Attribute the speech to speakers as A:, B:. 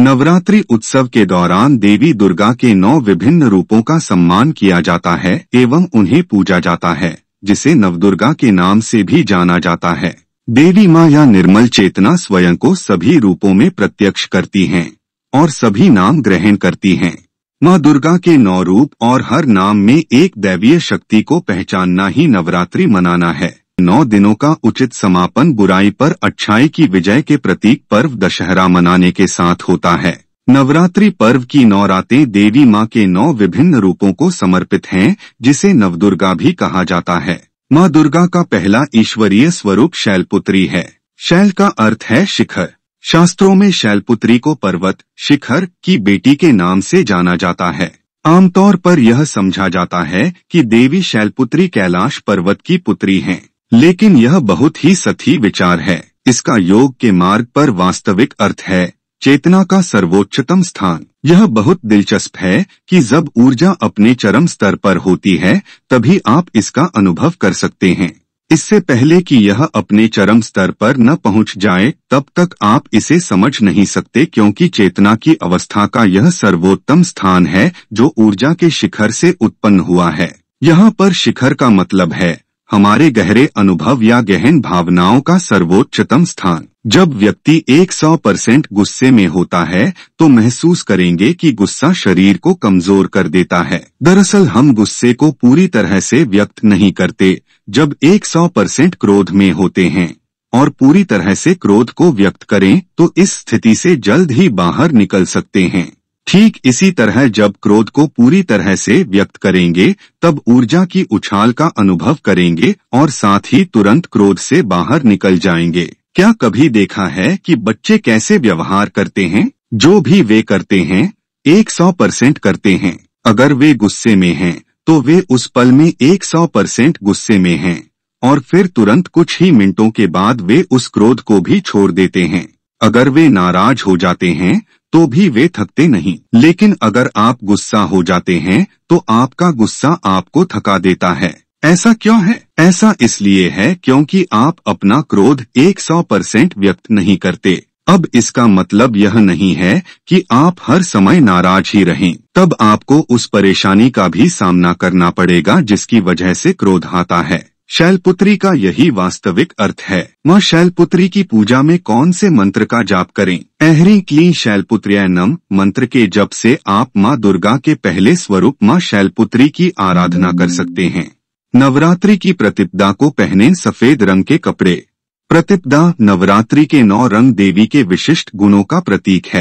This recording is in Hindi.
A: नवरात्रि उत्सव के दौरान देवी दुर्गा के नौ विभिन्न रूपों का सम्मान किया जाता है एवं उन्हें पूजा जाता है जिसे नवदुर्गा के नाम से भी जाना जाता है देवी माँ या निर्मल चेतना स्वयं को सभी रूपों में प्रत्यक्ष करती हैं और सभी नाम ग्रहण करती हैं माँ दुर्गा के नौ रूप और हर नाम में एक दैवीय शक्ति को पहचानना ही नवरात्रि मनाना है नौ दिनों का उचित समापन बुराई पर अच्छाई की विजय के प्रतीक पर्व दशहरा मनाने के साथ होता है नवरात्रि पर्व की नौ रातें देवी माँ के नौ विभिन्न रूपों को समर्पित हैं जिसे नवदुर्गा भी कहा जाता है माँ दुर्गा का पहला ईश्वरीय स्वरूप शैलपुत्री है शैल का अर्थ है शिखर शास्त्रों में शैलपुत्री को पर्वत शिखर की बेटी के नाम से जाना जाता है आमतौर पर यह समझा जाता है कि देवी शैलपुत्री कैलाश पर्वत की पुत्री हैं लेकिन यह बहुत ही सती विचार है इसका योग के मार्ग पर वास्तविक अर्थ है चेतना का सर्वोच्चतम स्थान यह बहुत दिलचस्प है कि जब ऊर्जा अपने चरम स्तर पर होती है तभी आप इसका अनुभव कर सकते हैं इससे पहले कि यह अपने चरम स्तर पर न पहुंच जाए तब तक आप इसे समझ नहीं सकते क्योंकि चेतना की अवस्था का यह सर्वोत्तम स्थान है जो ऊर्जा के शिखर से उत्पन्न हुआ है यहाँ पर शिखर का मतलब है हमारे गहरे अनुभव या गहन भावनाओं का सर्वोच्चतम स्थान जब व्यक्ति 100 परसेंट गुस्से में होता है तो महसूस करेंगे कि गुस्सा शरीर को कमजोर कर देता है दरअसल हम गुस्से को पूरी तरह से व्यक्त नहीं करते जब 100 परसेंट क्रोध में होते हैं और पूरी तरह से क्रोध को व्यक्त करें तो इस स्थिति से जल्द ही बाहर निकल सकते हैं ठीक इसी तरह जब क्रोध को पूरी तरह से व्यक्त करेंगे तब ऊर्जा की उछाल का अनुभव करेंगे और साथ ही तुरंत क्रोध से बाहर निकल जाएंगे क्या कभी देखा है कि बच्चे कैसे व्यवहार करते हैं जो भी वे करते हैं 100 परसेंट करते हैं अगर वे गुस्से में हैं तो वे उस पल में 100 परसेंट गुस्से में हैं और फिर तुरंत कुछ ही मिनटों के बाद वे उस क्रोध को भी छोड़ देते हैं अगर वे नाराज हो जाते हैं तो भी वे थकते नहीं लेकिन अगर आप गुस्सा हो जाते हैं तो आपका गुस्सा आपको थका देता है ऐसा क्यों है ऐसा इसलिए है क्योंकि आप अपना क्रोध 100 परसेंट व्यक्त नहीं करते अब इसका मतलब यह नहीं है कि आप हर समय नाराज ही रहें तब आपको उस परेशानी का भी सामना करना पड़ेगा जिसकी वजह से क्रोध आता है शैलपुत्री का यही वास्तविक अर्थ है माँ शैलपुत्री की पूजा में कौन से मंत्र का जाप करें एहरी की शैलपुत्र्या नम मंत्र के जप से आप माँ दुर्गा के पहले स्वरूप माँ शैलपुत्री की आराधना कर सकते हैं नवरात्रि की प्रतिपदा को पहने सफेद रंग के कपड़े प्रतिपदा नवरात्रि के नौ रंग देवी के विशिष्ट गुणों का प्रतीक है